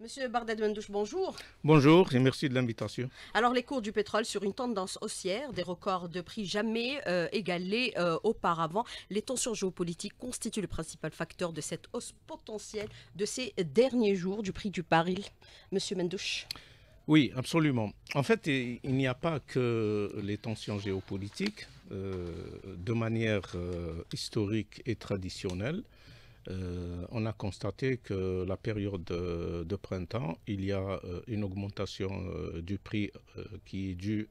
Monsieur Bardet Mendouche, bonjour. Bonjour et merci de l'invitation. Alors, les cours du pétrole sur une tendance haussière, des records de prix jamais euh, égalés euh, auparavant. Les tensions géopolitiques constituent le principal facteur de cette hausse potentielle de ces derniers jours du prix du baril. Monsieur Mendouche. Oui, absolument. En fait, il n'y a pas que les tensions géopolitiques. Euh, de manière historique et traditionnelle, euh, on a constaté que la période de, printemps, il y a euh, une augmentation euh, du prix qui est due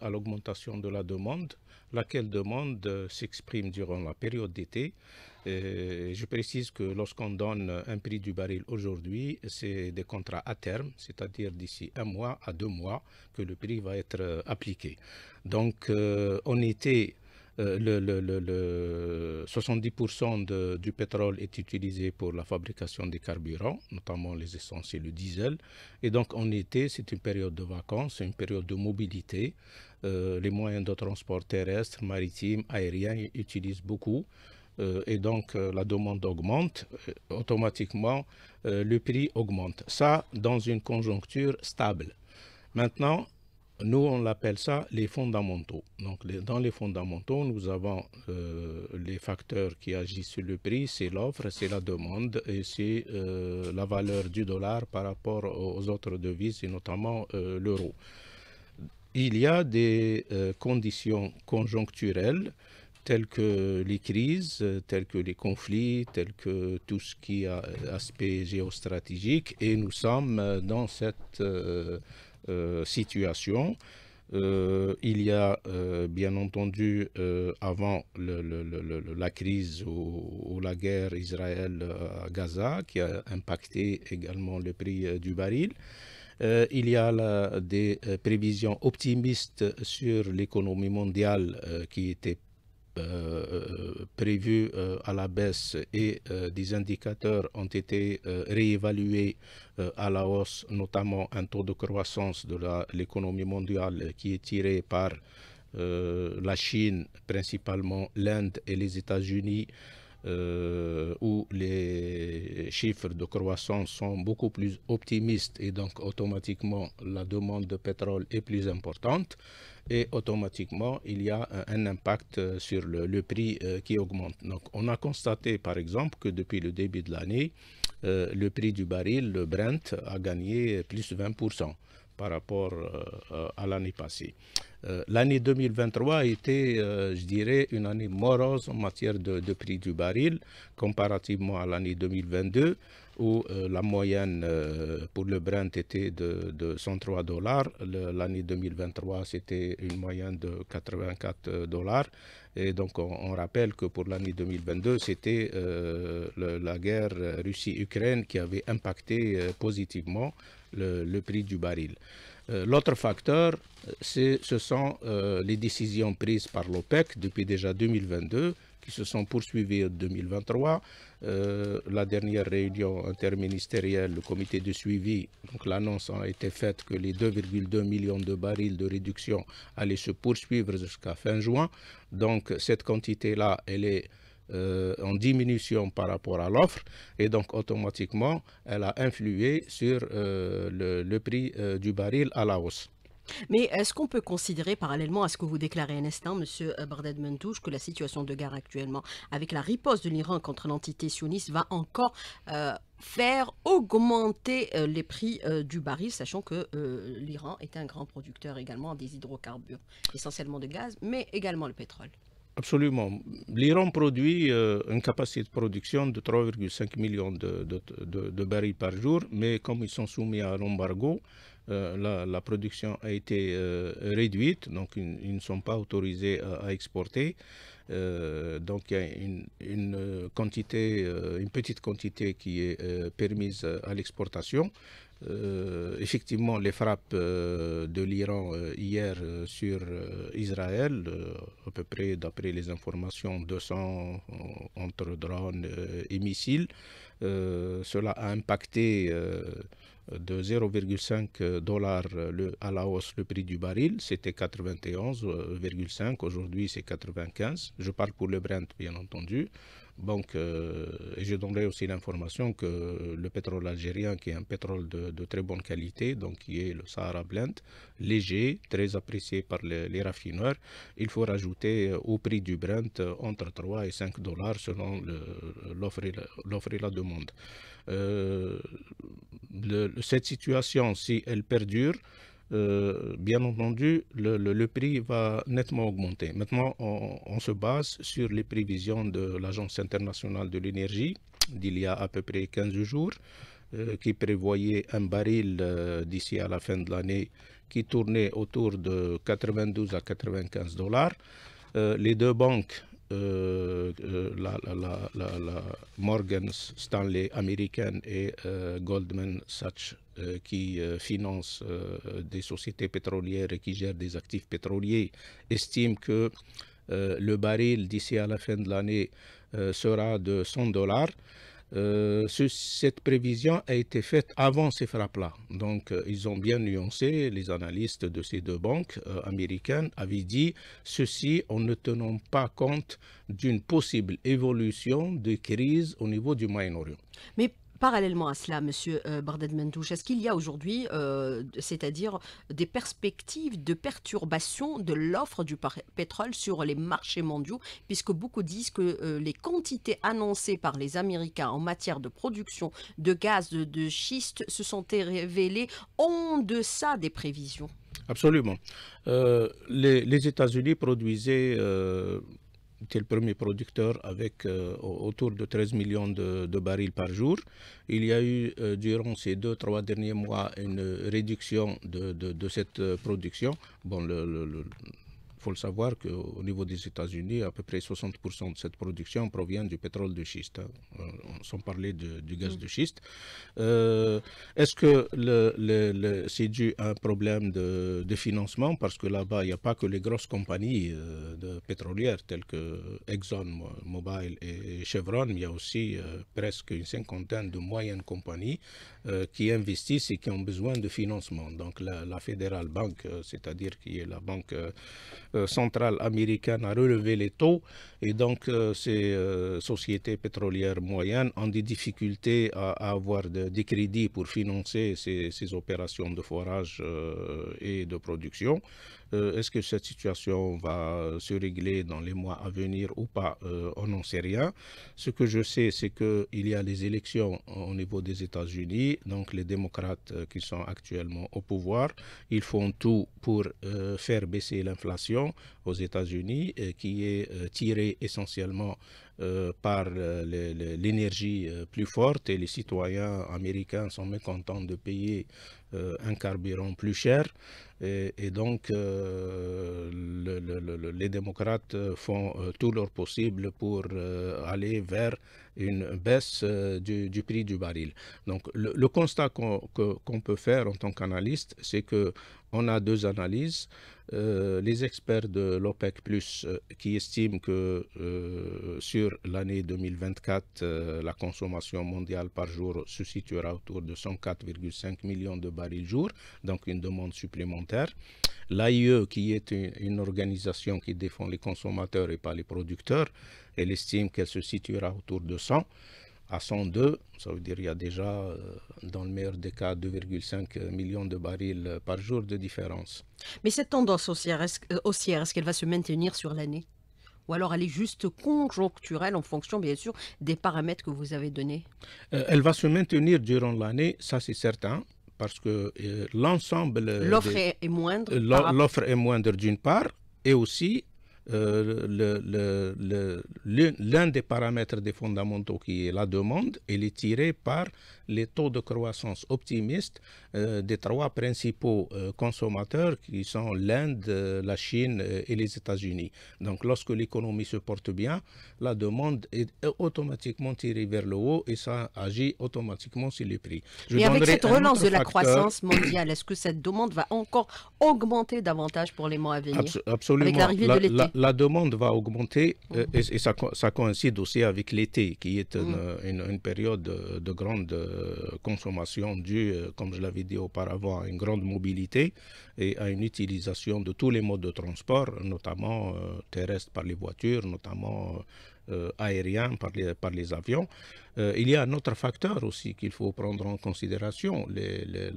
à l'augmentation de la demande, laquelle demande s'exprime durant la période d'été. Je précise que lorsqu'on donne un prix du baril aujourd'hui, c'est des contrats à terme, c'est-à-dire d'ici un mois à deux mois que le prix va être appliqué. Donc, on était euh, le, 70% du pétrole est utilisé pour la fabrication des carburants, notamment les essences et le diesel. Et donc en été, c'est une période de vacances, une période de mobilité. Euh, les moyens de transport terrestre, maritime, aérien utilisent beaucoup. Euh, et donc la demande augmente, automatiquement le prix augmente. Ça, dans une conjoncture stable. Maintenant, nous, on l'appelle ça les fondamentaux. Donc, dans les fondamentaux, nous avons euh, les facteurs qui agissent sur le prix, c'est l'offre, c'est la demande et c'est euh, la valeur du dollar par rapport aux autres devises et notamment euh, l'euro. Il y a des conditions conjoncturelles telles que les crises, telles que les conflits, telles que tout ce qui a aspect géostratégique et nous sommes dans cette euh, situation. Euh, il y a euh, bien entendu avant la crise ou, la guerre Israël-Gaza qui a impacté également le prix du baril. il y a des prévisions optimistes sur l'économie mondiale qui étaient euh, prévus euh, à la baisse et euh, des indicateurs ont été réévalués à la hausse, notamment un taux de croissance de l'économie mondiale qui est tiré par la Chine, principalement l'Inde et les États-Unis, où les chiffres de croissance sont beaucoup plus optimistes et donc automatiquement la demande de pétrole est plus importante et automatiquement, il y a un, impact euh, sur le, prix euh, qui augmente. Donc, on a constaté, par exemple, que depuis le début de l'année, euh, le prix du baril, le Brent, a gagné plus de 20% par rapport à l'année passée. l'année 2023 a été, je dirais, une année morose en matière de prix du baril comparativement à l'année 2022 où euh, la moyenne euh, pour le Brent était de, 103 dollars. L'année 2023, c'était une moyenne de 84 euh, dollars. Et donc, on, rappelle que pour l'année 2022, c'était la guerre Russie-Ukraine qui avait impacté positivement le, le, prix du baril. L'autre facteur, ce sont les décisions prises par l'OPEC depuis déjà 2022 se sont poursuivis en 2023. Euh, la dernière réunion interministérielle, le comité de suivi, donc l'annonce a été faite que les 2,2 millions de barils de réduction allaient se poursuivre jusqu'à fin juin. Donc cette quantité-là, elle est euh, en diminution par rapport à l'offre et donc automatiquement, elle a influé sur euh, le, prix du baril à la hausse. Mais est-ce qu'on peut considérer, parallèlement à ce que vous déclarez un hein, instant, Monsieur euh, Barded Mentouche, que la situation de guerre actuellement, avec la riposte de l'Iran contre l'entité sioniste, va encore euh, faire augmenter euh, les prix du baril, sachant que l'Iran est un grand producteur également des hydrocarbures, essentiellement de gaz, mais également le pétrole Absolument. L'Iran produit une capacité de production de 3,5 millions de, de barils par jour, mais comme ils sont soumis à l'embargo, euh, la, production a été euh, réduite, donc ils, ne sont pas autorisés à, exporter. Euh, donc il y a une, quantité, une petite quantité qui est permise à l'exportation. effectivement, les frappes de l'Iran hier sur Israël, à peu près d'après les informations, 200 entre drones et missiles, cela a impacté de 0,5 dollars euh, à la hausse le prix du baril. C'était 91,5. Euh, aujourd'hui, c'est 95. Je parle pour le Brent, bien entendu. Donc, euh, et je donnerai aussi l'information que le pétrole algérien, qui est un pétrole de, très bonne qualité, donc qui est le Sahara Brent, léger, très apprécié par les, raffineurs, il faut rajouter euh, au prix du Brent euh, entre 3 et 5 dollars selon l'offre et, et, la demande. cette situation, si elle perdure, euh, bien entendu, le, prix va nettement augmenter. Maintenant, on, se base sur les prévisions de l'Agence internationale de l'énergie d'il y a à peu près 15 jours, euh, qui prévoyait un baril euh, d'ici à la fin de l'année qui tournait autour de 92 à 95 dollars. les deux banques, la, Morgan Stanley américaine et Goldman Sachs euh, qui financent euh, finance euh, des sociétés pétrolières et qui gèrent des actifs pétroliers estime que le baril d'ici à la fin de l'année sera de 100 dollars. cette prévision a été faite avant ces frappes-là. Donc, ils ont bien nuancé, les analystes de ces deux banques américaines avaient dit ceci en ne tenant pas compte d'une possible évolution de crise au niveau du Moyen-Orient. Mais Parallèlement à cela, Monsieur euh, Bardet Mentouche, est-ce qu'il y a aujourd'hui, euh, c'est-à-dire des perspectives de perturbation de l'offre du pétrole sur les marchés mondiaux, puisque beaucoup disent que euh, les quantités annoncées par les Américains en matière de production de gaz de, schiste se sont révélées en deçà des prévisions Absolument. les États-Unis produisaient qui le premier producteur avec euh, autour de 13 millions de, barils par jour. Il y a eu euh, durant ces deux, trois derniers mois une réduction de, de, cette euh, production. Bon, le faut le savoir qu'au niveau des États-Unis, à peu près 60% de cette production provient du pétrole de schiste, euh, On sans parler du gaz mm. de schiste. Euh, est-ce que c'est dû à un problème de, financement Parce que là-bas, il n'y a pas que les grosses compagnies euh, de pétrolières telles que Exxon, Mobil et Chevron, il y a aussi presque une cinquantaine de moyennes compagnies qui investissent et qui ont besoin de financement. Donc la, la Fédérale Banque, c'est-à-dire qui est la banque euh, centrale américaine a relevé les taux et donc euh, ces euh, sociétés pétrolières moyennes ont des difficultés à, avoir des crédits pour financer ces, opérations de forage et de production. Est-ce que cette situation va se régler dans les mois à venir ou pas On n'en sait rien. Ce que je sais, c'est qu'il y a les élections au niveau des États-Unis. Donc les démocrates qui sont actuellement au pouvoir, ils font tout pour faire baisser l'inflation aux États-Unis euh, qui est euh, tirée essentiellement euh, par l'énergie plus forte et les citoyens américains sont mécontents de payer un carburant plus cher. Et, donc, les démocrates font tout leur possible pour aller vers une baisse du, prix du baril. Donc, le, constat qu'on peut faire en tant qu'analyste, c'est que on a deux analyses. Euh, les experts de l'OPEC, Plus euh, qui estiment que euh, sur l'année 2024, la consommation mondiale par jour se situera autour de 104,5 millions de barils jour, donc une demande supplémentaire. L'AIE, qui est une, une, organisation qui défend les consommateurs et pas les producteurs, elle estime qu'elle se situera autour de 100 à 102, ça veut dire qu'il y a déjà, euh, dans le meilleur des cas, 2,5 millions de barils par jour de différence. Mais cette tendance haussière, est-ce euh, qu'elle va se maintenir sur l'année ou alors elle est juste conjoncturelle en fonction, bien sûr, des paramètres que vous avez donnés euh, Elle va se maintenir durant l'année, ça c'est certain, parce que l'ensemble... L'offre est moindre. L'offre est moindre d'une part, et aussi euh, l'un des paramètres des fondamentaux qui est la demande, elle est tirée par les taux de croissance optimistes euh, des trois principaux euh, consommateurs qui sont l'Inde, euh, la Chine et les États-Unis. Donc lorsque l'économie se porte bien, la demande est automatiquement tirée vers le haut et ça agit automatiquement sur les prix. et avec cette relance de la croissance mondiale, est-ce que cette demande va encore augmenter davantage pour les mois à venir Absolument. Avec l'arrivée la, de l'été. La, demande va augmenter mm. et, ça, ça, coïncide aussi avec l'été qui est une, mm. une, période de, de grande euh, consommation due, euh, comme je l'avais dit auparavant, à une grande mobilité et à une utilisation de tous les modes de transport, notamment euh, terrestres par les voitures, notamment aériens par les, par les avions. Euh, il y a un autre facteur aussi qu'il faut prendre en considération, les, le,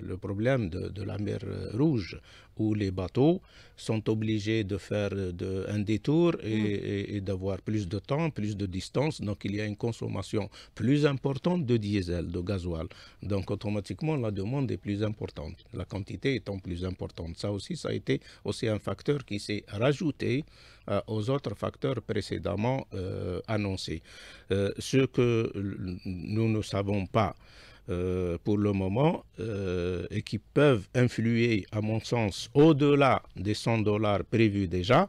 le, problème de, de, la mer Rouge, où les bateaux sont obligés de faire de, un détour mm. et, d'avoir plus de temps, plus de distance. Donc il y a une consommation plus importante de diesel, de gasoil. Donc automatiquement, la demande est plus importante, la quantité étant plus importante. Ça aussi, ça a été aussi un facteur qui s'est rajouté euh, aux autres facteurs précédemment euh, annoncés. ce que nous ne savons pas euh, pour le moment euh, et qui peuvent influer, à mon sens, au-delà des 100 dollars prévus déjà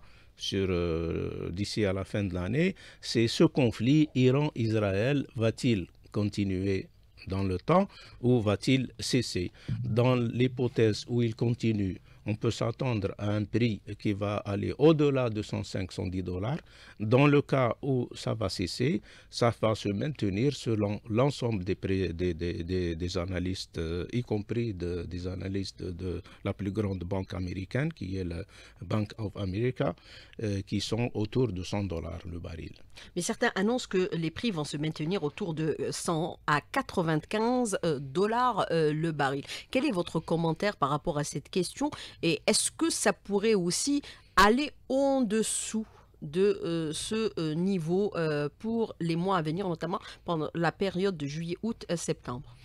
euh, d'ici à la fin de l'année, c'est ce conflit Iran-Israël va-t-il continuer dans le temps ou va-t-il cesser Dans l'hypothèse où il continue, on peut s'attendre à un prix qui va aller au-delà de 105-110 dollars. Dans le cas où ça va cesser, ça va se maintenir selon l'ensemble des, des, analystes, euh, y compris des analystes de la plus grande banque américaine, qui est la Bank of America, euh, qui sont autour de 100 dollars le baril. Mais certains annoncent que les prix vont se maintenir autour de 100 à 95 euh, dollars le baril. Quel est votre commentaire par rapport à cette question et est-ce que ça pourrait aussi aller en dessous de euh, ce euh, niveau euh, pour les mois à venir, notamment pendant la période de juillet, août, septembre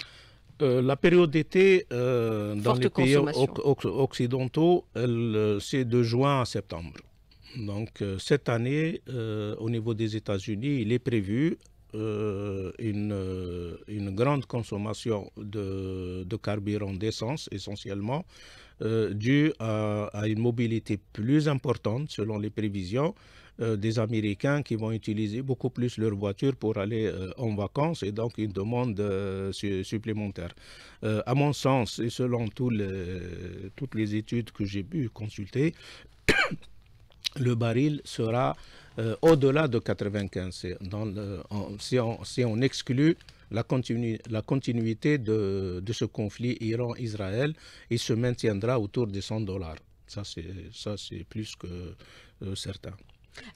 la période d'été, dans les pays occidentaux, c'est de juin à septembre. Donc cette année, au niveau des États-Unis, il est prévu une, grande consommation de carburant d'essence essentiellement euh, dû à, une mobilité plus importante selon les prévisions euh, des Américains qui vont utiliser beaucoup plus leur voiture pour aller euh, en vacances et donc une demande supplémentaire. à mon sens et selon toutes les études que j'ai pu consulter, le baril sera au-delà de 95. Dans si, on, si on exclut la, continuité de, ce conflit Iran-Israël, il se maintiendra autour des 100 dollars. Ça, c'est plus que euh, certain.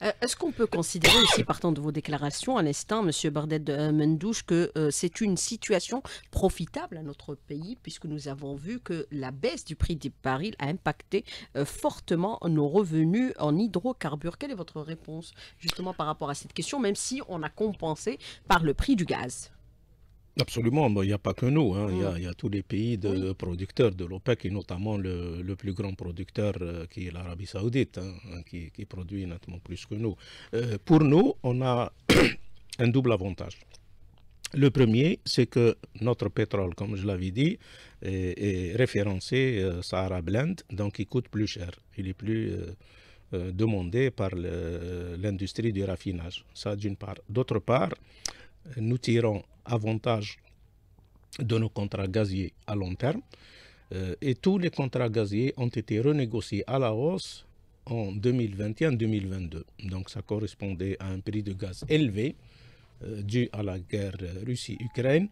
Euh, est-ce qu'on peut considérer aussi, partant de vos déclarations à l'instant, M. Bardet de euh, Mendouche, que c'est une situation profitable à notre pays, puisque nous avons vu que la baisse du prix des barils a impacté fortement nos revenus en hydrocarbures Quelle est votre réponse justement par rapport à cette question, même si on a compensé par le prix du gaz Absolument, il n'y a pas que nous, hein. mm. il, y a, tous les pays de producteurs de l'OPEC et notamment le, plus grand producteur euh, qui est l'Arabie Saoudite, hein, hein, qui, produit nettement plus que nous. Euh, pour nous, on a un double avantage. Le premier, c'est que notre pétrole, comme je l'avais dit, est, référencé euh, Sahara Blend, donc il coûte plus cher. Il est plus demandé par l'industrie du raffinage. Ça, d'une part. D'autre part, nous tirons avantage de nos contrats gaziers à long terme. Euh, et tous les contrats gaziers ont été renégociés à la hausse en 2021-2022. Donc ça correspondait à un prix de gaz élevé euh, dû à la guerre Russie-Ukraine.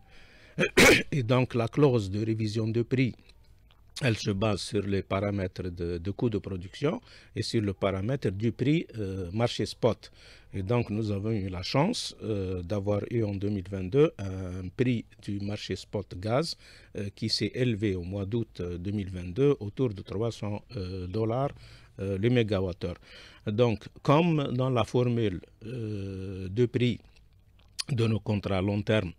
Et donc la clause de révision de prix elle se base sur les paramètres de, coût de production et sur le paramètre du prix euh, marché spot. Et donc, nous avons eu la chance euh, d'avoir eu en 2022 un prix du marché spot gaz euh, qui s'est élevé au mois d'août 2022 autour de 300 dollars le mégawattheure. Donc, comme dans la formule de prix de nos contrats à long terme,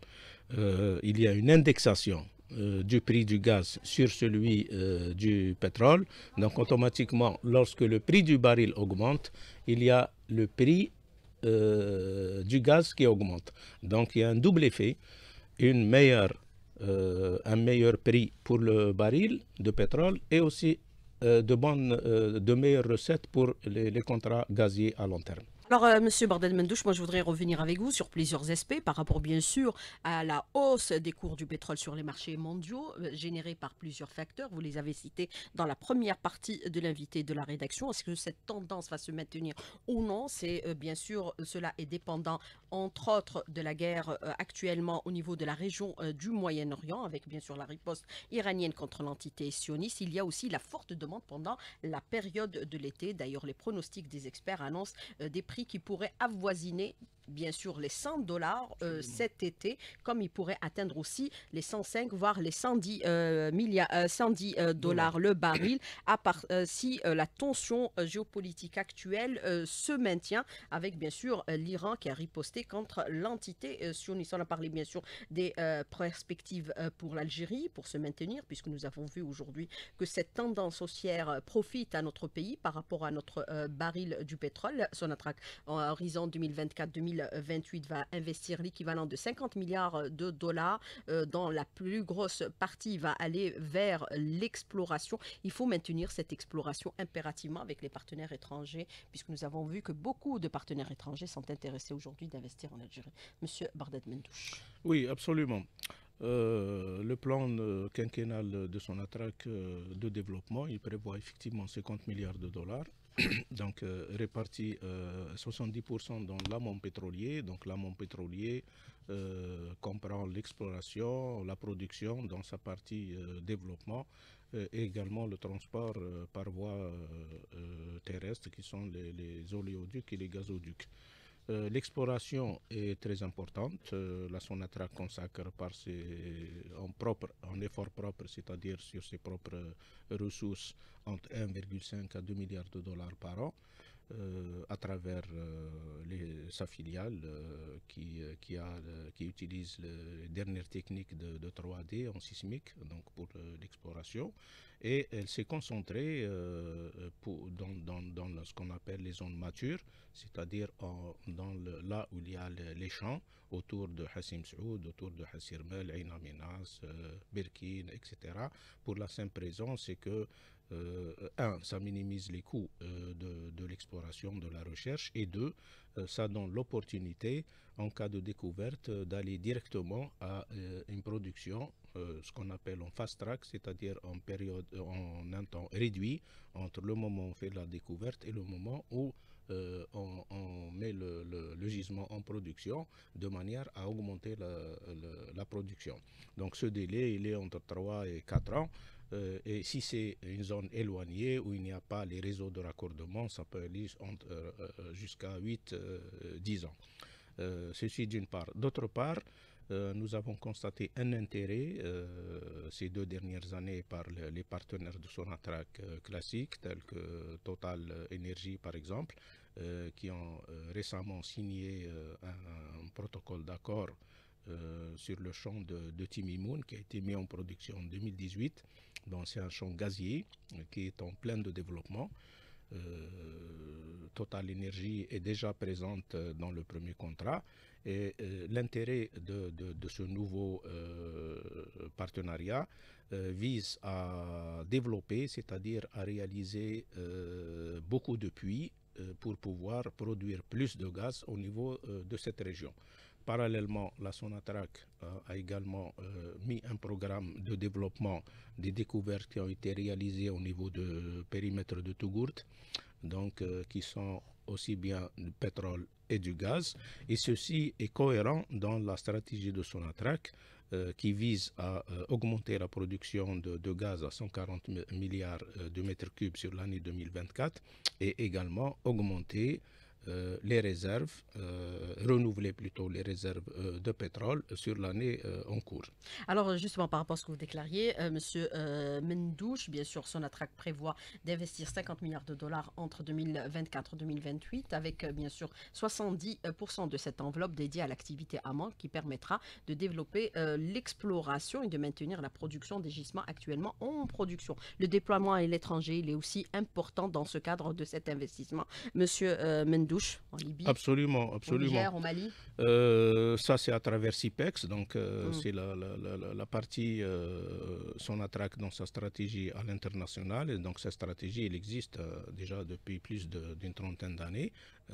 il y a une indexation euh, du prix du gaz sur celui euh, du pétrole. Donc automatiquement, lorsque le prix du baril augmente, il y a le prix euh, du gaz qui augmente. Donc il y a un double effet, un meilleur prix pour le baril de pétrole et aussi de, meilleures recettes pour les contrats gaziers à long terme. Alors, M. Euh, Monsieur Mendouche, moi je voudrais revenir avec vous sur plusieurs aspects par rapport bien sûr à la hausse des cours du pétrole sur les marchés mondiaux euh, générée par plusieurs facteurs. Vous les avez cités dans la première partie de l'invité de la rédaction. Est-ce que cette tendance va se maintenir ou non C'est euh, bien sûr cela est dépendant entre autres de la guerre actuellement au niveau de la région du Moyen-Orient avec bien sûr la riposte iranienne contre l'entité sioniste. Il y a aussi la forte demande pendant la période de l'été. D'ailleurs, les pronostics des experts annoncent des prix qui pourrait avoisiner bien sûr les 100 dollars euh, cet été, comme il pourrait atteindre aussi les 105 voire les 110 euh, euh, dollars le baril, à part, si la tension géopolitique actuelle se maintient, avec bien sûr l'Iran qui a riposté contre l'entité sioniste. On a parlé bien sûr des perspectives pour l'Algérie pour se maintenir, puisque nous avons vu aujourd'hui que cette tendance haussière profite à notre pays par rapport à notre baril du pétrole en horizon 2024-2028 va investir l'équivalent de 50 milliards de dollars, euh, dont la plus grosse partie va aller vers l'exploration. Il faut maintenir cette exploration impérativement avec les partenaires étrangers, puisque nous avons vu que beaucoup de partenaires étrangers sont intéressés aujourd'hui d'investir en Algérie. Monsieur Bardet Mendouche. Oui, absolument. Euh, le plan euh, quinquennal de son attraque de développement, il prévoit effectivement 50 milliards de dollars donc euh, réparti 70% euh, dans l'amont pétrolier. Donc l'amont pétrolier euh, comprend l'exploration, la production dans sa partie développement et également le transport par voie terrestre qui sont les oléoducs et les gazoducs. Euh, l'exploration est très importante. Euh, la Sonatra consacre par ses, en, propre, en effort propre, c'est-à-dire sur ses propres euh, ressources, entre 1,5 à 2 milliards de dollars par an. à travers les, sa filiale qui, qui, utilise les dernières techniques de, de 3D en sismique donc pour l'exploration et elle s'est concentrée euh, pour, dans, ce qu'on appelle les zones matures, c'est-à-dire dans là où il y a les, champs autour de Hassim Saoud, autour de Hassir Mel, Aina Minas, euh, Birkin, etc. Pour la simple raison, c'est que euh, un, ça minimise les coûts de, de l'exploration, de la recherche, et deux, euh, ça donne l'opportunité, en cas de découverte, euh, d'aller directement à euh, une production ce qu'on appelle en fast track, c'est-à-dire en période, en un temps réduit entre le moment où on fait la découverte et le moment où on, met le, gisement en production de manière à augmenter la, la, production. Donc ce délai, il est entre 3 et 4 ans. Euh, et si c'est une zone éloignée où il n'y a pas les réseaux de raccordement, ça peut aller euh, euh, jusqu'à 8-10 ans. ceci d'une part. D'autre part, nous avons constaté un intérêt ces deux dernières années par les partenaires de Sonatrac euh, classique, tels que Total Energy par exemple, qui ont récemment signé un, protocole d'accord euh, sur le champ de, de Timimoun qui a été mis en production en 2018. Donc c'est un champ gazier euh, qui est en plein de développement. Euh, Total Energy est déjà présente euh, dans le premier contrat et l'intérêt de, ce nouveau partenariat vise à développer, c'est-à-dire à réaliser beaucoup de puits pour pouvoir produire plus de gaz au niveau de cette région. Parallèlement, la Sonatrac euh, a également euh, mis un programme de développement des découvertes qui ont été réalisées au niveau de euh, périmètre de Tougourt, donc qui sont aussi bien du pétrole et du gaz. Et ceci est cohérent dans la stratégie de Sonatrac qui vise à augmenter la production de, gaz à 140 milliards de mètres cubes sur l'année 2024 et également augmenter euh, les réserves, euh, renouveler plutôt les réserves euh, de pétrole sur l'année en cours. Alors justement par rapport à ce que vous déclariez, Monsieur Mendouche, bien sûr, son Sonatrach prévoit d'investir 50 milliards de dollars entre 2024 et 2028, avec bien sûr 70% de cette enveloppe dédiée à l'activité amont qui permettra de développer l'exploration et de maintenir la production des gisements actuellement en production. Le déploiement à l'étranger, il est aussi important dans ce cadre de cet investissement. Monsieur Mendouche, en Libye Absolument, absolument. Mali euh, Ça, c'est à travers CIPEX, donc euh, hmm. c'est la, partie, euh, son attraque dans sa stratégie à l'international. Et donc, sa stratégie, elle existe déjà depuis plus d'une trentaine d'années.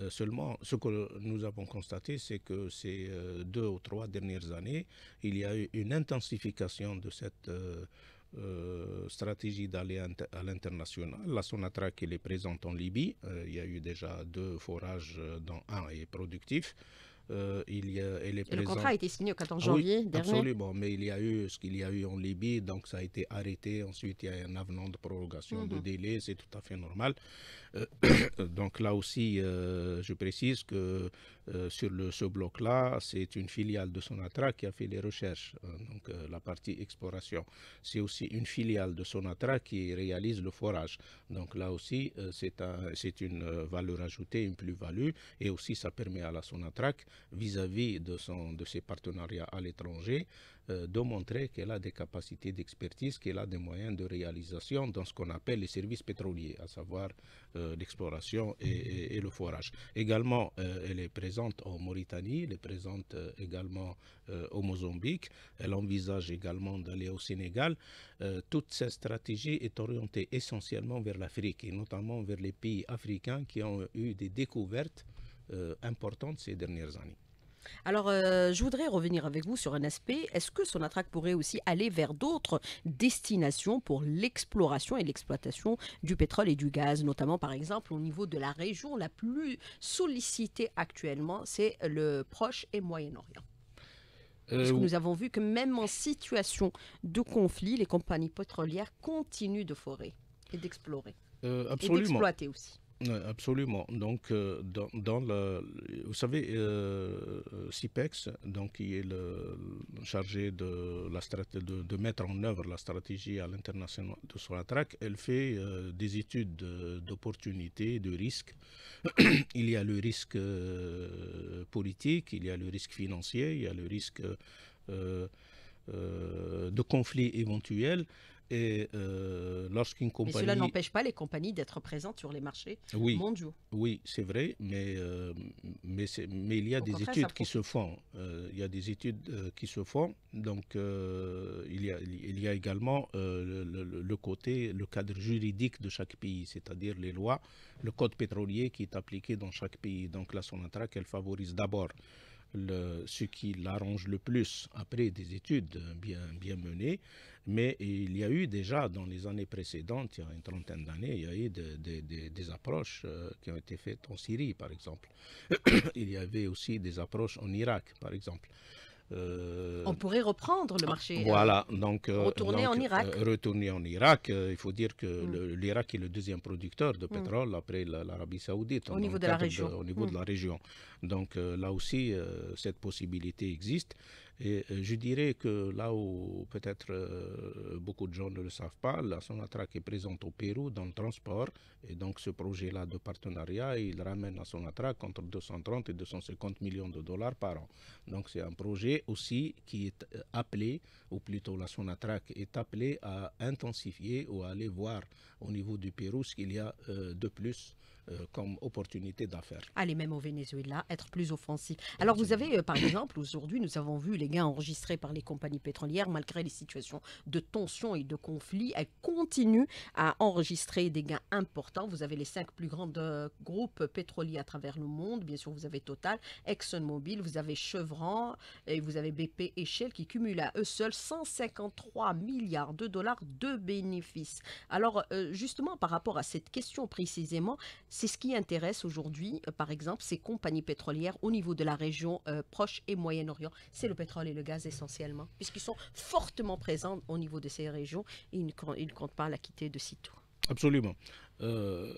seulement, ce que nous avons constaté, c'est que ces deux ou trois dernières années, il y a eu une intensification de cette euh, stratégie d'aller à l'international. La sonatra qui est présente en Libye. Euh, il y a eu déjà deux forages, euh, dont un est productif. il y a, le contrat a été signé au 14 ah janvier dernier. Absolument, mais il y a eu ce qu'il y a eu en Libye, donc ça a été arrêté. Ensuite, il y a un avenant de prorogation de mhm. délai, c'est tout à fait normal. Euh, donc là aussi, euh, je précise que euh, sur le, ce bloc-là, c'est une filiale de Sonatra qui a fait les recherches, hein, donc la partie exploration. C'est aussi une filiale de Sonatra qui réalise le forage. Donc là aussi, c'est un, une valeur ajoutée, une plus-value, et aussi ça permet à la Sonatra, vis-à-vis de, de ses partenariats à l'étranger, euh, de montrer qu'elle a des capacités d'expertise, qu'elle a des moyens de réalisation dans ce qu'on appelle les services pétroliers, à savoir euh, l'exploration et, le forage. Également, euh, elle est présente en Mauritanie, elle est présente également au Mozambique, elle envisage également d'aller au Sénégal. toute cette stratégie est orientée essentiellement vers l'Afrique et notamment vers les pays africains qui ont eu des découvertes importantes ces dernières années. Alors, euh, je voudrais revenir avec vous sur un aspect. Est-ce que son Sonatrac pourrait aussi aller vers d'autres destinations pour l'exploration et l'exploitation du pétrole et du gaz, notamment par exemple au niveau de la région la plus sollicitée actuellement, c'est le Proche et Moyen-Orient euh, que nous avons vu que même en situation de conflit, les compagnies pétrolières continuent de forer et d'explorer. Euh, et d'exploiter aussi. Absolument. Donc, euh, dans, dans vous savez, euh, CIPEX, donc, qui est le, chargé de, la de, mettre en œuvre la stratégie à l'international de traque, elle fait euh, des études d'opportunités, de risques. il y a le risque politique, il y a le risque financier, il y a le risque de conflit éventuels. Et euh, lorsqu'une compagnie. Mais cela n'empêche pas les compagnies d'être présentes sur les marchés oui, mondiaux. Oui, c'est vrai, mais, euh, mais, il y a des études qui se font. il y a des études qui se font. Donc, euh, il, y a, il y a également le, côté, le cadre juridique de chaque pays, c'est-à-dire les lois, le code pétrolier qui est appliqué dans chaque pays. Donc, la Sonatrac, qu'elle favorise d'abord ce qui l'arrange le plus après des études bien, bien menées. Mais il y a eu déjà dans les années précédentes, il y a une trentaine d'années, il y a eu des approches euh, qui ont été faites en Syrie, par exemple. il y avait aussi des approches en Irak, par exemple. Euh, on pourrait reprendre le marché. Euh, voilà, donc euh, retourner en Irak. retourner en Irak. il faut dire que mm. l'Irak est le deuxième producteur de mm. pétrole après l'Arabie Saoudite. Au niveau de mm. la région. Donc là aussi, cette possibilité existe. Et euh, je dirais que là où peut-être euh, beaucoup de gens ne le savent pas, la Sonatrach est présente au Pérou dans le transport. Et donc ce projet-là de partenariat, il ramène la Sonatrach entre 230 et 250 millions de dollars par an. Donc c'est un projet aussi qui est euh, appelé, ou plutôt la Sonatrach est appelée à intensifier ou à aller voir au niveau du Pérou ce qu'il y a de plus euh, comme opportunité d'affaires. Allez même au Venezuela, être plus offensif. Alors vous avez, euh, par exemple, aujourd'hui, nous avons vu les gains enregistrés par les compagnies pétrolières, malgré les situations de tension et de conflit, elles continuent à enregistrer des gains importants. Vous avez les cinq plus grands euh, groupes pétroliers à travers le monde. Bien sûr, vous avez Total, ExxonMobil, vous avez Chevron, et vous avez BP et Shell qui cumulent à eux seuls 153 milliards de dollars de bénéfices. Alors justement, par rapport à cette question précisément, c'est ce qui intéresse aujourd'hui, euh, par exemple, ces compagnies pétrolières au niveau de la région euh, proche et Moyen-Orient. C'est le pétrole et le gaz essentiellement, puisqu'ils sont fortement présents au niveau de ces régions et ils ne comptent pas la quitter de sitôt. Absolument. Euh,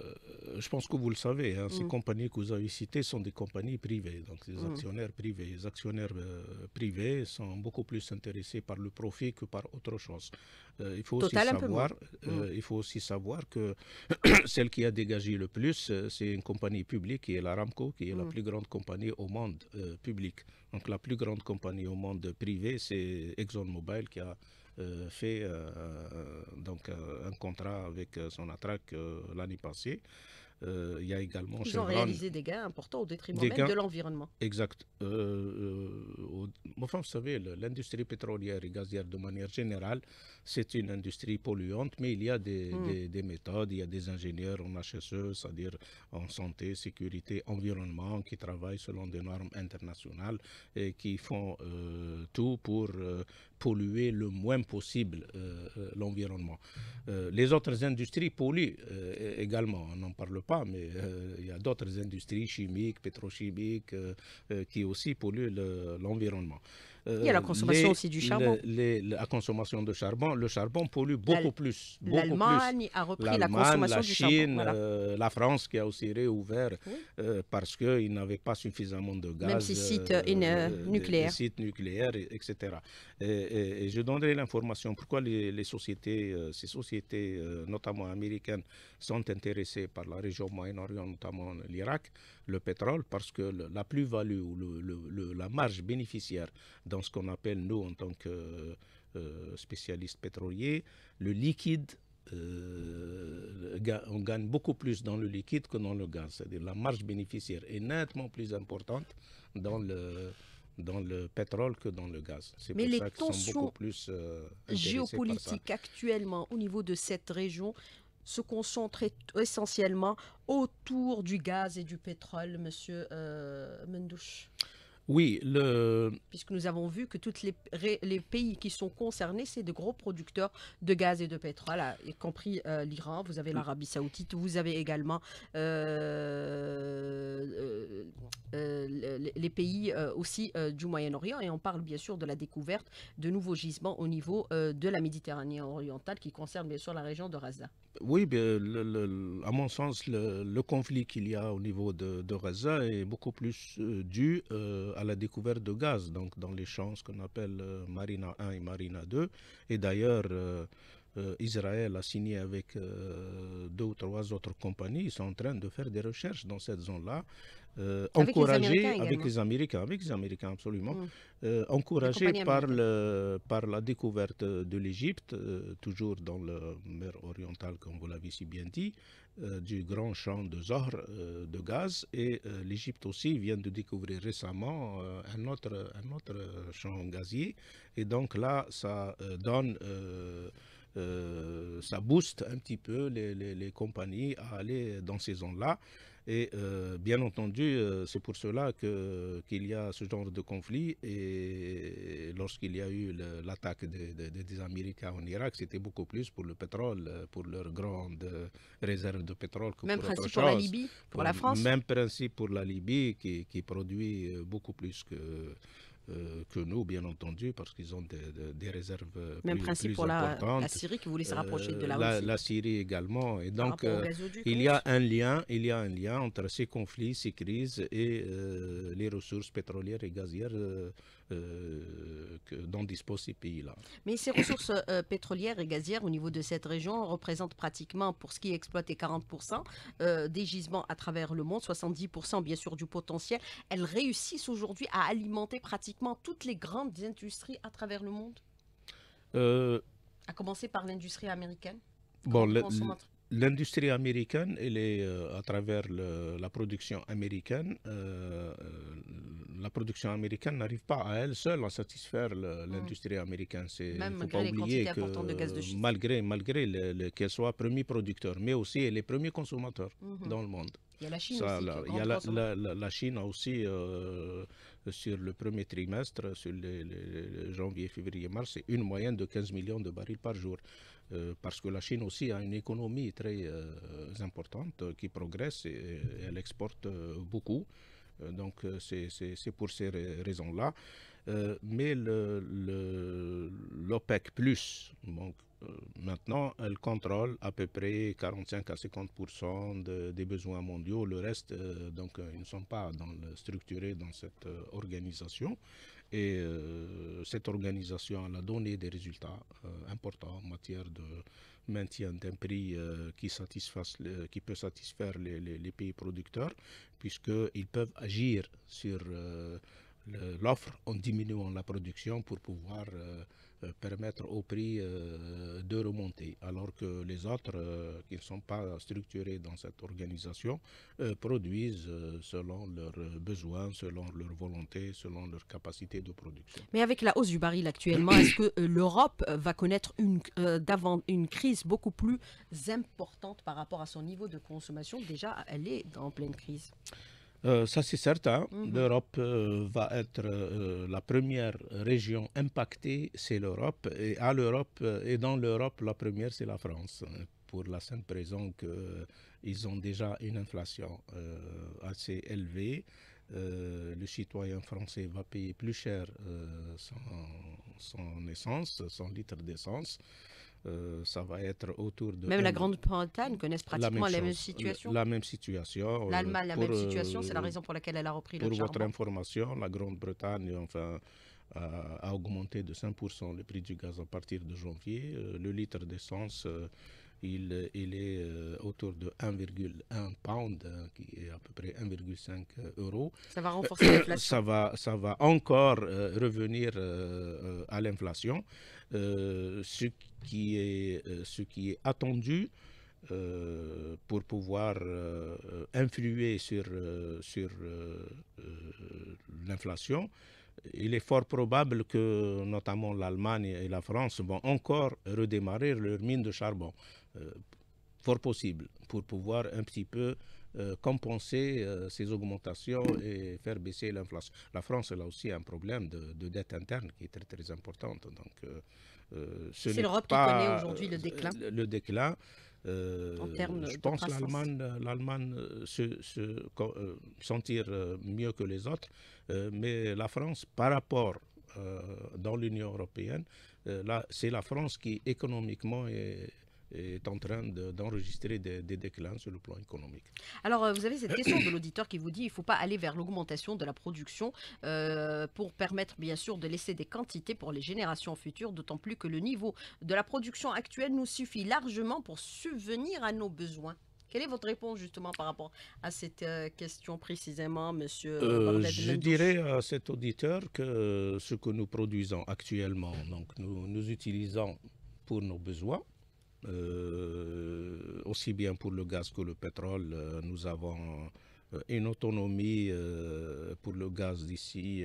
je pense que vous le savez, hein, ces mm. compagnies que vous avez citées sont des compagnies privées, donc des mm. actionnaires privés. Les actionnaires euh, privés sont beaucoup plus intéressés par le profit que par autre chose. Euh, il, faut aussi savoir, mm. il faut aussi savoir que celle qui a dégagé le plus, c'est une compagnie publique qui est l'Aramco, qui est la plus grande compagnie au monde publique. Donc la plus grande compagnie au monde privée, c'est ExxonMobil qui a euh, fait euh, euh, donc un contrat avec son attraque l'année passée. il y a également Ils ont réalisé des gains importants au détriment même de l'environnement. Exact. enfin, vous savez, l'industrie pétrolière et gazière de manière générale c'est une industrie polluante, mais il y a des, hmm. méthodes, il y a des ingénieurs en HSE, c'est-à-dire en santé, sécurité, environnement, qui travaillent selon des normes internationales et qui font euh, tout pour euh, polluer le moins possible euh, l'environnement. les autres industries polluent également, on n'en parle pas, mais il y a d'autres industries chimiques, pétrochimiques, qui aussi polluent l'environnement. Euh, il y a la consommation aussi du charbon. la consommation de charbon. Le charbon pollue beaucoup plus. L'Allemagne a repris la consommation du charbon. la Euh, la France qui a aussi réouvert euh, parce qu'ils n'avaient pas suffisamment de gaz. Même si euh, sites euh, nucléaires. sites etc. Et, je donnerai l'information pourquoi les, sociétés, ces sociétés, notamment américaines, sont intéressés par la région Moyen-Orient, notamment l'Irak, le pétrole, parce que la plus-value ou la marge bénéficiaire dans ce qu'on appelle, nous, en tant que euh, spécialistes pétroliers, le liquide euh, on gagne beaucoup plus dans le liquide que dans le gaz. C'est-à-dire la marge bénéficiaire est nettement plus importante dans le, dans le pétrole que dans le gaz. C'est Mais les tensions euh, géopolitiques actuellement au niveau de cette région se concentrer essentiellement autour du gaz et du pétrole, Monsieur euh, Mendouche oui, le... Puisque nous avons vu que tous les, pays qui sont concernés, c'est de gros producteurs de gaz et de pétrole, y compris euh, l'Iran, vous avez l'Arabie saoudite, vous avez également euh, les pays aussi du Moyen-Orient. Et on parle bien sûr de la découverte de nouveaux gisements au niveau de la Méditerranée orientale qui concerne bien sûr la région de Raza. Oui, bien, à mon sens, le, conflit qu'il y a au niveau de, de, Gaza est beaucoup plus euh, dû euh, à la découverte de gaz, donc dans les champs qu'on appelle euh, Marina 1 et Marina 2. Et d'ailleurs, euh, Israël a signé avec euh, deux ou trois autres compagnies. Ils sont en train de faire des recherches dans cette zone-là, euh, encouragés avec les Américains, avec les Américains absolument, mm. encouragés par, le, par la découverte de l'Égypte, toujours dans le mer oriental comme vous l'avez si bien dit, du grand champ de Zohr de gaz. Et l'Égypte aussi vient de découvrir récemment un, autre, un autre champ gazier. Et donc là, ça donne... Euh, ça booste un petit peu les, compagnies à aller dans ces zones-là. Et euh, bien entendu, euh, c'est pour cela qu'il y a ce genre de conflit. Et lorsqu'il y a eu l'attaque des, Américains en Irak, c'était beaucoup plus pour le pétrole, pour leur grande réserve de pétrole. même pour principe pour la Libye, pour, la France. Même principe pour la Libye qui, qui produit beaucoup plus que euh, que nous, bien entendu, parce qu'ils ont des, des, réserves Même principe pour la, Syrie qui voulait se rapprocher de la, euh, La Syrie également. Et donc, euh, il y a un lien, il y a un lien entre ces conflits, ces crises et les ressources pétrolières et gazières euh, que, dont disposent ces pays-là. Mais ces ressources euh, euh, pétrolières et gazières au niveau de cette région représentent pratiquement, pour ce qui est exploité, 40% des gisements à travers le monde, 70% bien sûr du potentiel. Elles réussissent aujourd'hui à alimenter pratiquement toutes les grandes industries à travers le monde À commencer par l'industrie américaine Bon, l'industrie américaine, elle est, euh, à travers la production américaine, euh, euh, la production américaine n'arrive pas à elle seule à satisfaire l'industrie américaine. C'est, Même faut pas oublier que, de gaz de malgré, malgré qu'elle soit premier producteur, mais aussi elle est consommateurs consommateur mm-hmm. dans le monde. Il y a la Chine aussi. La, il a aussi, sur le premier trimestre, sur les, janvier, février, mars, une moyenne de 15 millions de barils par jour. Euh, parce que la Chine aussi a une économie très euh, importante qui progresse et, elle exporte euh, beaucoup. Donc c'est pour ces raisons-là. mais l'OPEC, plus, maintenant, elle contrôle à peu près 45 à 50 des besoins mondiaux. Le reste, donc, ils ne sont pas dans structurés dans cette organisation. Et euh, cette organisation a donné des résultats euh, importants en matière de maintien d'un prix euh, qui, satisfasse, qui peut satisfaire les, les pays producteurs, puisqu'ils peuvent agir sur l'offre en diminuant la production pour pouvoir euh, permettre au prix euh, de remonter, alors que les autres euh, qui ne sont pas structurés dans cette organisation produisent selon leurs besoins, selon leur volonté, selon leur capacité de production. Mais avec la hausse du baril actuellement, est-ce que l'Europe va connaître une, une crise beaucoup plus importante par rapport à son niveau de consommation Déjà, elle est en pleine crise. Euh, ça, c'est certain. Mhm. L'Europe euh, va être euh, la première région impactée, c'est l'Europe. Et à l'Europe, et dans l'Europe, la première, c'est la France. Pour la simple raison qu'ils ont déjà une inflation assez élevée. le citoyen français va payer plus cher son essence, son litre d'essence. Euh, ça va être autour de... Même la Grande-Bretagne connaissent pratiquement la même, situation. La même situation. Euh, L'Allemagne, la même euh, situation, c'est la raison pour laquelle elle a repris le Pour votre information, la Grande-Bretagne, enfin a augmenté de 5% le prix du gaz à partir de janvier. Le litre d'essence, il, est autour de 1,1 pound, hein, qui est à peu près 1,5 euros. Ça va renforcer l'inflation. Ça va, ça va encore revenir à l'inflation. Euh, ce, qui est, euh, ce qui est attendu euh, pour pouvoir influer sur, l'inflation. Il est fort probable que notamment l'Allemagne et la France vont encore redémarrer leurs mines de charbon. fort possible, pour pouvoir un petit peu euh, compenser euh, ces augmentations et faire baisser l'inflation. La France, a aussi, un problème de, dette interne qui est très, très importante. Donc, euh, c'est l'Europe qui connaît aujourd'hui le déclin. Le, déclin. en je pense pense l'Allemagne se, se sentir mieux que les autres, mais la France, par rapport dans l'Union européenne, là, c'est la France qui économiquement est est en train d'enregistrer des, déclins sur le plan économique. Alors, euh, vous avez cette question de l'auditeur qui vous dit il ne faut pas aller vers l'augmentation de la production euh, pour permettre, bien sûr, de laisser des quantités pour les générations futures, d'autant plus que le niveau de la production actuelle nous suffit largement pour subvenir à nos besoins. Quelle est votre réponse justement par rapport à cette euh, question précisément, monsieur Je dirais à cet auditeur que ce que nous produisons actuellement, donc nous, nous utilisons pour nos besoins, euh, aussi bien pour le gaz que le pétrole, euh, nous avons euh, une autonomie pour le gaz d'ici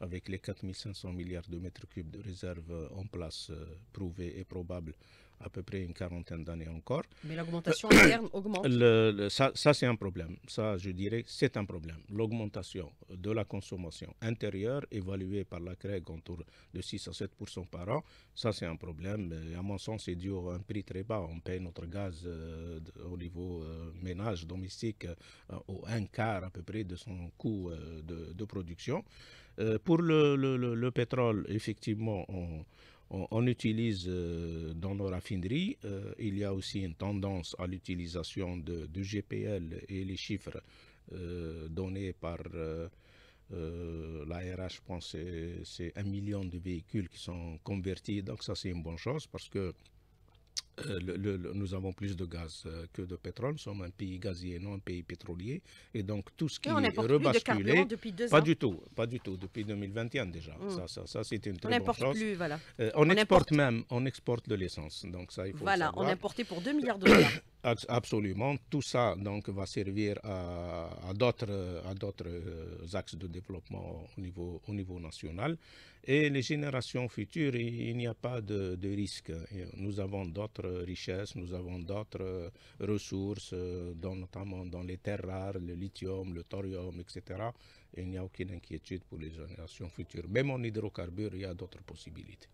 avec les 4500 milliards de mètres cubes de réserve en place prouvée et probable à peu près une quarantaine d'années encore. Mais l'augmentation interne euh, augmente. ça, ça c'est un problème. Ça, je dirais, c'est un problème. L'augmentation de la consommation intérieure, évaluée par la CREG autour de 6 à 7 par an, ça, c'est un problème. à mon sens, c'est dû à un prix très bas. On paye notre gaz euh, au niveau euh, ménage domestique au un quart à peu près de son coût de, production. pour le, le pétrole, effectivement, on on, utilise euh, dans nos raffineries, euh, il y a aussi une tendance à l'utilisation de, du GPL et les chiffres euh, donnés par la RH, je pense, c'est un million de véhicules qui sont convertis. Donc ça, c'est une bonne chose parce que euh, le, nous avons plus de gaz euh, que de pétrole. Nous sommes un pays gazier, non un pays pétrolier. Et donc, tout ce qui est rebasculé... pas du tout, pas du tout. Depuis 2021 déjà. Hmm. Ça, ça, ça c'est une très on bonne chose. Plus, voilà. Euh, on, exporte même, on exporte de l'essence. Donc ça, il faut Voilà, on importait pour 2 milliards de dollars. Absolument, tout ça donc, va servir à, à d'autres euh, axes de développement au niveau, au niveau national. Et les générations futures, il, n'y a pas de, risque. Nous avons d'autres richesses, nous avons d'autres euh, ressources, euh, dont, notamment dans les terres rares, le lithium, le thorium, etc. il n'y a aucune inquiétude pour les générations futures. Même en hydrocarbures, il y a d'autres possibilités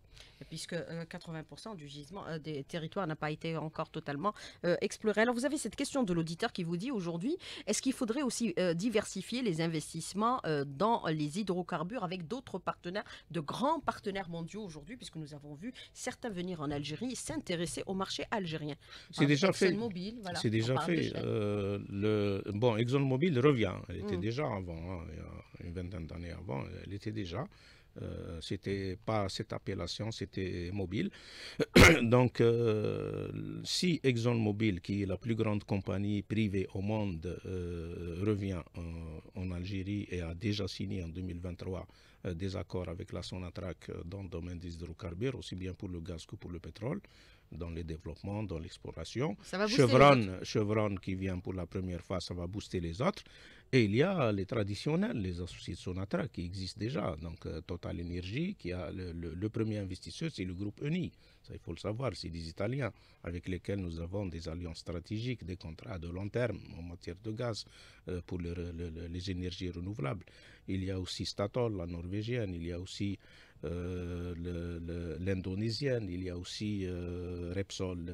puisque 80% euh, du gisement euh, des territoires n'a pas été encore totalement euh, exploré. Alors vous avez cette question de l'auditeur qui vous dit aujourd'hui, est-ce qu'il faudrait aussi diversifier les investissements dans les hydrocarbures avec d'autres partenaires, de grands partenaires mondiaux aujourd'hui, puisque nous avons vu certains venir en Algérie s'intéresser au marché algérien. C'est hein, déjà fait. Voilà, C'est déjà fait. bon, ExxonMobil revient. Elle était mmh. déjà avant, hein, il y a une vingtaine d'années avant, elle était déjà. Euh, c'était pas cette appellation, c'était mobile. Donc, si euh, si ExxonMobil, qui est la plus grande compagnie privée au monde, euh, revient en, Algérie et a déjà signé en 2023 des accords avec la Sonatrach dans le domaine des hydrocarbures, aussi bien pour le gaz que pour le pétrole, dans les développements, dans l'exploration. Chevron, Chevron qui vient pour la première fois, ça va booster les autres. Et il y a les traditionnels, les associés de Sonatra qui existent déjà. Donc euh, Total Energy, qui a le, premier investisseur, c'est le groupe ENI. Ça, il faut le savoir, c'est des Italiens avec lesquels nous avons des alliances stratégiques, des contrats de long terme en matière de gaz euh, pour les énergies renouvelables. Il y a aussi Statoil, la norvégienne. Il y a aussi euh, l'indonésienne, il y a aussi euh, Repsol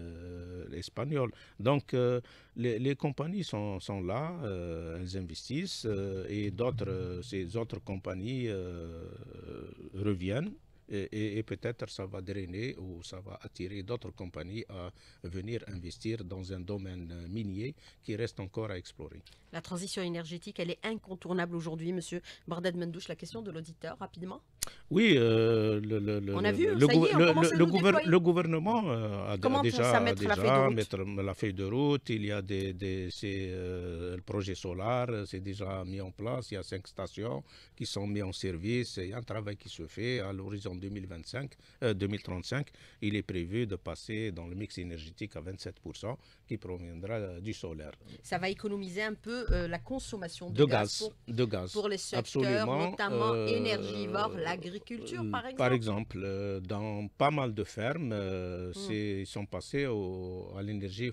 l'espagnol. Euh, Donc les, compagnies sont, là, elles investissent et d'autres, ces autres compagnies reviennent et, peut-être ça va drainer ou ça va attirer d'autres compagnies à venir investir dans un domaine minier qui reste encore à explorer. La transition énergétique, elle est incontournable aujourd'hui, Monsieur bardet Mendouche. La question de l'auditeur, rapidement. Oui, le, gouvernement euh, a déjà, mettre, la mettre, la feuille de route. Il y a des, des euh, le projet c'est déjà mis en place. Il y a cinq stations qui sont mises en service. Il y a un travail qui se fait à l'horizon 2025, 2035. Euh, Il est prévu de passer dans le mix énergétique à 27% qui proviendra du solaire. Ça va économiser un peu la consommation de, gaz, pour, de gaz pour les secteurs, Absolument, notamment énergivores, la euh, par exemple euh, dans pas mal de fermes, euh, hmm. ils sont passés à l'énergie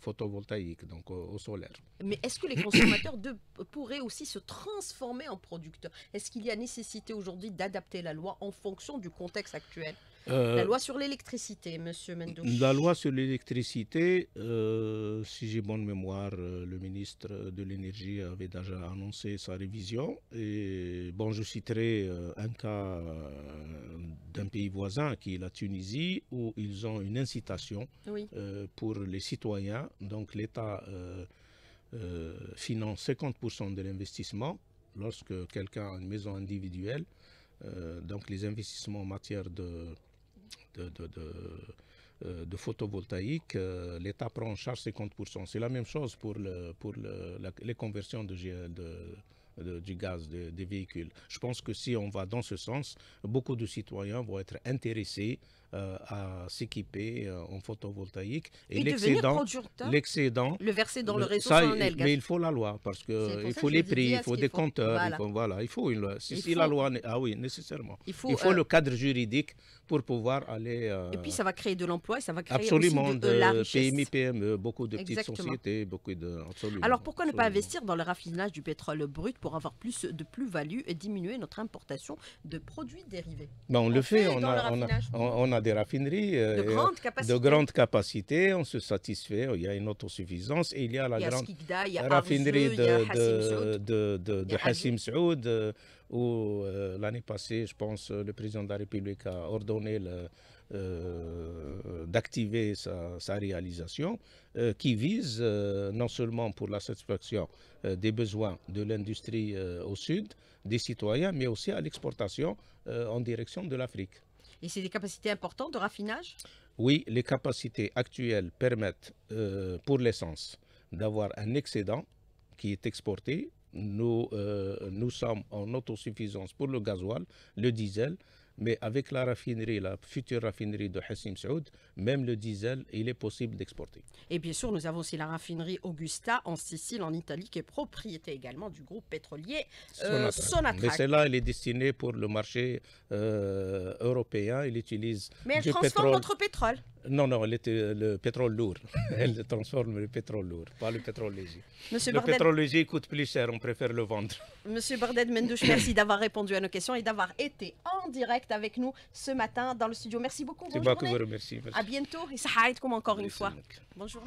photovoltaïque, donc au, solaire. Mais est-ce que les consommateurs de, pourraient aussi se transformer en producteurs Est-ce qu'il y a nécessité aujourd'hui d'adapter la loi en fonction du contexte actuel euh, la loi sur l'électricité, Monsieur Mendou La loi sur l'électricité, euh, si j'ai bonne mémoire, euh, le ministre de l'Énergie avait déjà annoncé sa révision. Et bon, je citerai un cas d'un pays voisin qui est la Tunisie, où ils ont une incitation pour les citoyens. Donc l'État finance 50% de l'investissement lorsque quelqu'un a une maison individuelle. donc les investissements en matière de de, de, de, euh, photovoltaïque, euh, l'État prend en charge 50%. C'est la même chose pour, le, pour les conversions de, du gaz des véhicules. Je pense que si on va dans ce sens, beaucoup de citoyens vont être intéressés euh, à s'équiper euh, en photovoltaïque. Et, l'excédent, l'excédent, le verser dans le, réseau Mais il faut la loi parce que il faut les prix, il faut des compteurs, voilà. il faut, Si, la loi, ah oui, nécessairement. Il faut, euh, le cadre juridique pour pouvoir aller. Et puis ça va créer de l'emploi et ça va créer absolument aussi de, de, la PME, beaucoup de petites sociétés, beaucoup de. Alors pourquoi ne pas investir dans le raffinage du pétrole brut pour avoir plus de plus-value et diminuer notre importation de produits dérivés ben, on, le fait, on, a, on a des raffineries euh, de, grande capacité. On se satisfait, il y a une autosuffisance et il y a la grande raffinerie de, de, de Hassim Saoud euh, où euh, l'année passée, je pense, le président de la République a ordonné d'activer sa, réalisation qui vise non seulement pour la satisfaction des besoins de l'industrie au sud, des citoyens, mais aussi à l'exportation en direction de l'Afrique. Et c'est des capacités importantes de raffinage Oui, les capacités actuelles permettent euh, pour l'essence d'avoir un excédent qui est exporté nous, euh, nous sommes en autosuffisance pour le gasoil, le diesel mais avec la raffinerie, la future raffinerie de Hassim Saoud, même le diesel, il est possible d'exporter. Et bien sûr, nous avons aussi la raffinerie Augusta en Sicile, en Italie, qui est propriété également du groupe pétrolier euh, Mais celle-là, elle est destinée pour le marché euh, européen. Il utilise Mais elle transforme notre pétrole. Non, non, elle était euh, le pétrole lourd. Elle transforme le pétrole lourd, pas le pétrole léger. le pétrole léger coûte plus cher, on préfère le vendre. Monsieur Bardet Mendouche, merci d'avoir répondu à nos questions et d'avoir été en direct avec nous ce matin dans le studio. Merci beaucoup. C'est moi qui vous remercie. À bientôt et ça encore une fois. bonjour